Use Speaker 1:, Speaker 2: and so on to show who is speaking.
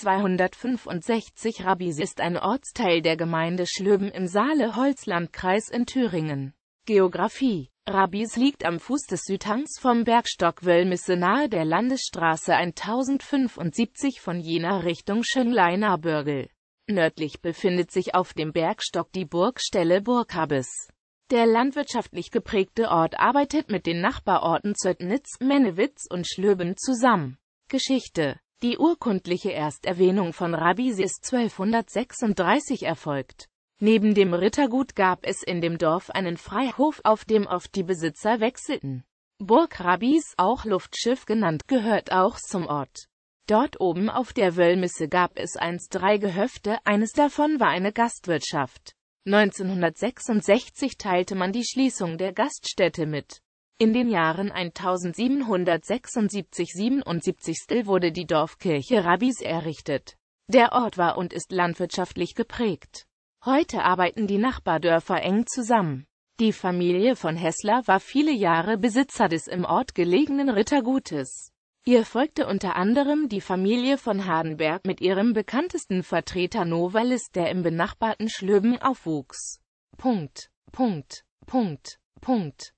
Speaker 1: 265 Rabbis ist ein Ortsteil der Gemeinde Schlöben im saale holzlandkreis in Thüringen. Geografie Rabbis liegt am Fuß des Südhangs vom Bergstock Wölmisse nahe der Landesstraße 1075 von Jena Richtung Schönleiner Nördlich befindet sich auf dem Bergstock die Burgstelle Burghabes. Der landwirtschaftlich geprägte Ort arbeitet mit den Nachbarorten Zöttnitz, Mennewitz und Schlöben zusammen. Geschichte die urkundliche Ersterwähnung von Rabis ist 1236 erfolgt. Neben dem Rittergut gab es in dem Dorf einen Freihof, auf dem oft die Besitzer wechselten. Burg Rabis, auch Luftschiff genannt, gehört auch zum Ort. Dort oben auf der Wölmisse gab es einst drei Gehöfte, eines davon war eine Gastwirtschaft. 1966 teilte man die Schließung der Gaststätte mit. In den Jahren 1776-77 wurde die Dorfkirche Rabbis errichtet. Der Ort war und ist landwirtschaftlich geprägt. Heute arbeiten die Nachbardörfer eng zusammen. Die Familie von Hessler war viele Jahre Besitzer des im Ort gelegenen Rittergutes. Ihr folgte unter anderem die Familie von Hardenberg mit ihrem bekanntesten Vertreter Novalis, der im benachbarten Schlöben aufwuchs. Punkt. Punkt. Punkt. Punkt.